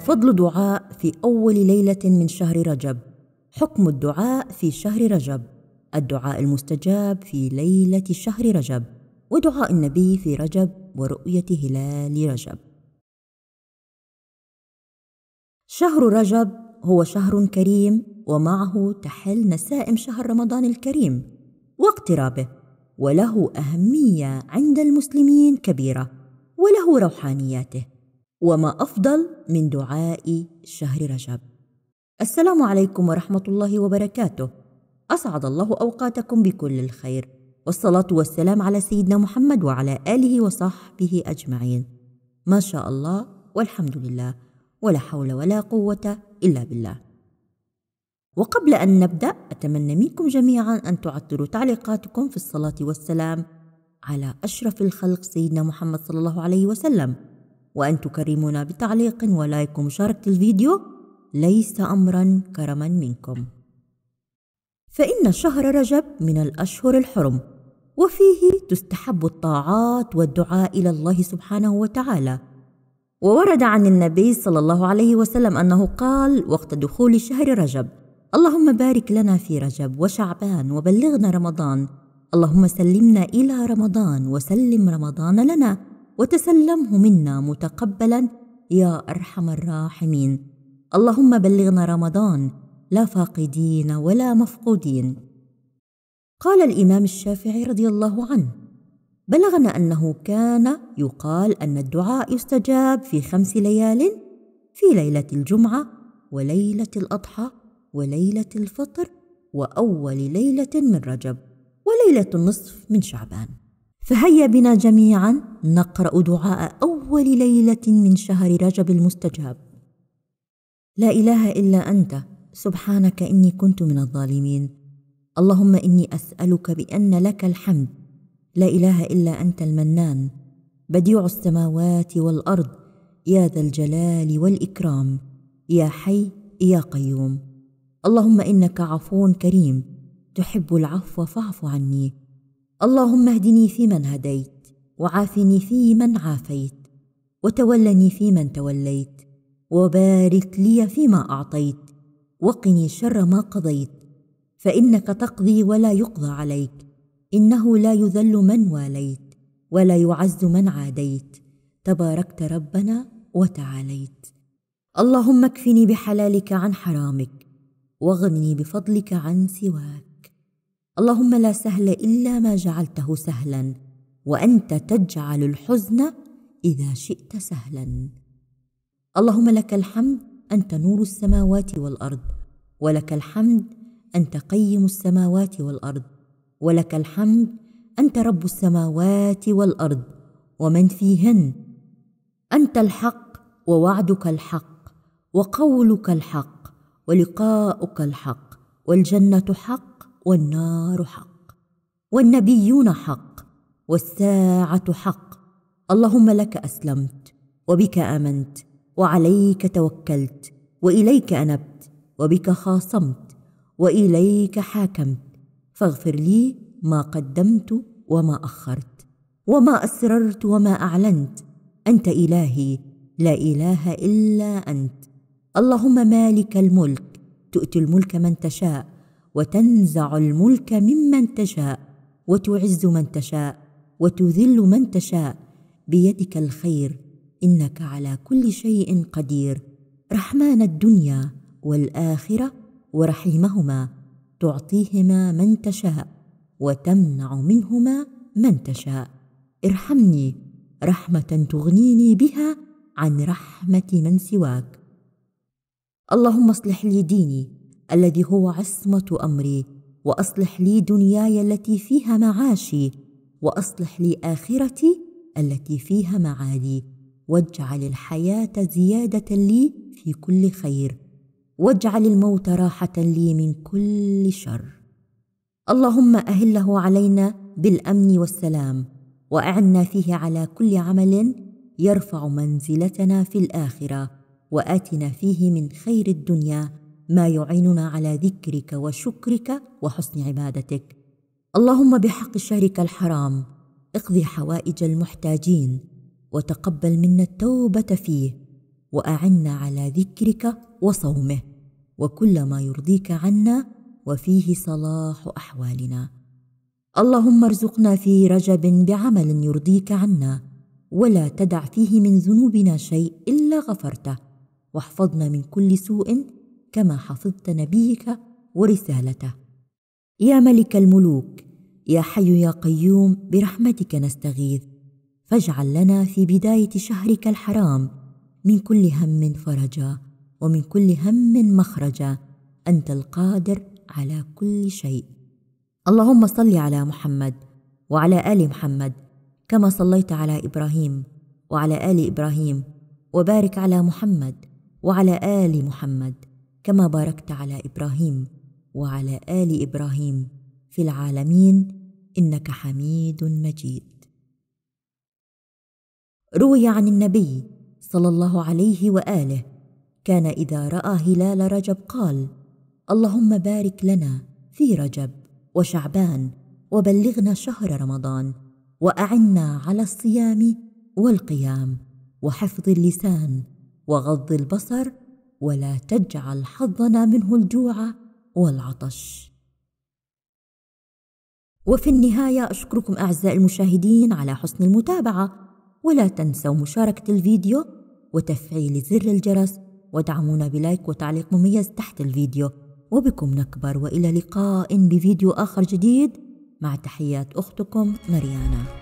فضل دعاء في أول ليلة من شهر رجب حكم الدعاء في شهر رجب الدعاء المستجاب في ليلة شهر رجب ودعاء النبي في رجب ورؤية هلال رجب شهر رجب هو شهر كريم ومعه تحل نسائم شهر رمضان الكريم واقترابه وله أهمية عند المسلمين كبيرة وله روحانياته وما أفضل من دعاء شهر رجب. السلام عليكم ورحمة الله وبركاته. أسعد الله أوقاتكم بكل الخير، والصلاة والسلام على سيدنا محمد وعلى آله وصحبه أجمعين. ما شاء الله والحمد لله، ولا حول ولا قوة إلا بالله. وقبل أن نبدأ، أتمنى منكم جميعا أن تعطروا تعليقاتكم في الصلاة والسلام على أشرف الخلق سيدنا محمد صلى الله عليه وسلم. وأن تكرمونا بتعليق ولايك ومشاركة الفيديو ليس أمرا كرما منكم فإن شهر رجب من الأشهر الحرم وفيه تستحب الطاعات والدعاء إلى الله سبحانه وتعالى وورد عن النبي صلى الله عليه وسلم أنه قال وقت دخول شهر رجب اللهم بارك لنا في رجب وشعبان وبلغنا رمضان اللهم سلمنا إلى رمضان وسلم رمضان لنا وتسلمه منا متقبلا يا ارحم الراحمين اللهم بلغنا رمضان لا فاقدين ولا مفقودين قال الامام الشافعي رضي الله عنه بلغنا انه كان يقال ان الدعاء يستجاب في خمس ليال في ليله الجمعه وليله الاضحى وليله الفطر واول ليله من رجب وليله النصف من شعبان فهيا بنا جميعا نقرا دعاء اول ليله من شهر رجب المستجاب لا اله الا انت سبحانك اني كنت من الظالمين اللهم اني اسالك بان لك الحمد لا اله الا انت المنان بديع السماوات والارض يا ذا الجلال والاكرام يا حي يا قيوم اللهم انك عفو كريم تحب العفو فاعف عني اللهم اهدني فيمن هديت وعافني فيمن عافيت وتولني فيمن توليت وبارك لي فيما اعطيت وقني شر ما قضيت فانك تقضي ولا يقضى عليك انه لا يذل من واليت ولا يعز من عاديت تباركت ربنا وتعاليت اللهم اكفني بحلالك عن حرامك واغنني بفضلك عن سواك اللهم لا سهل الا ما جعلته سهلا وانت تجعل الحزن اذا شئت سهلا اللهم لك الحمد انت نور السماوات والارض ولك الحمد انت قيم السماوات والارض ولك الحمد انت رب السماوات والارض ومن فيهن انت الحق ووعدك الحق وقولك الحق ولقاؤك الحق والجنه حق والنار حق والنبيون حق والساعه حق اللهم لك اسلمت وبك امنت وعليك توكلت واليك انبت وبك خاصمت واليك حاكمت فاغفر لي ما قدمت وما اخرت وما اسررت وما اعلنت انت الهي لا اله الا انت اللهم مالك الملك تؤتي الملك من تشاء وتنزع الملك ممن تشاء وتعز من تشاء وتذل من تشاء بيدك الخير انك على كل شيء قدير رحمن الدنيا والاخره ورحيمهما تعطيهما من تشاء وتمنع منهما من تشاء ارحمني رحمه تغنيني بها عن رحمه من سواك اللهم اصلح لي ديني الذي هو عصمه امري واصلح لي دنياي التي فيها معاشي واصلح لي اخرتي التي فيها معادي واجعل الحياه زياده لي في كل خير واجعل الموت راحه لي من كل شر اللهم اهله علينا بالامن والسلام واعنا فيه على كل عمل يرفع منزلتنا في الاخره واتنا فيه من خير الدنيا ما يعيننا على ذكرك وشكرك وحسن عبادتك اللهم بحق شهرك الحرام اقض حوائج المحتاجين وتقبل منا التوبه فيه واعنا على ذكرك وصومه وكل ما يرضيك عنا وفيه صلاح احوالنا اللهم ارزقنا في رجب بعمل يرضيك عنا ولا تدع فيه من ذنوبنا شيء الا غفرته واحفظنا من كل سوء كما حفظت نبيك ورسالته يا ملك الملوك يا حي يا قيوم برحمتك نستغيث فاجعل لنا في بدايه شهرك الحرام من كل هم فرجا ومن كل هم مخرجا انت القادر على كل شيء اللهم صل على محمد وعلى ال محمد كما صليت على ابراهيم وعلى ال ابراهيم وبارك على محمد وعلى ال محمد كما باركت على ابراهيم وعلى ال ابراهيم في العالمين انك حميد مجيد روي عن النبي صلى الله عليه واله كان اذا راى هلال رجب قال اللهم بارك لنا في رجب وشعبان وبلغنا شهر رمضان واعنا على الصيام والقيام وحفظ اللسان وغض البصر ولا تجعل حظنا منه الجوع والعطش وفي النهايه اشكركم اعزائي المشاهدين على حسن المتابعه ولا تنسوا مشاركه الفيديو وتفعيل زر الجرس ودعمونا بلايك وتعليق مميز تحت الفيديو وبكم نكبر والى لقاء بفيديو اخر جديد مع تحيات اختكم مريانا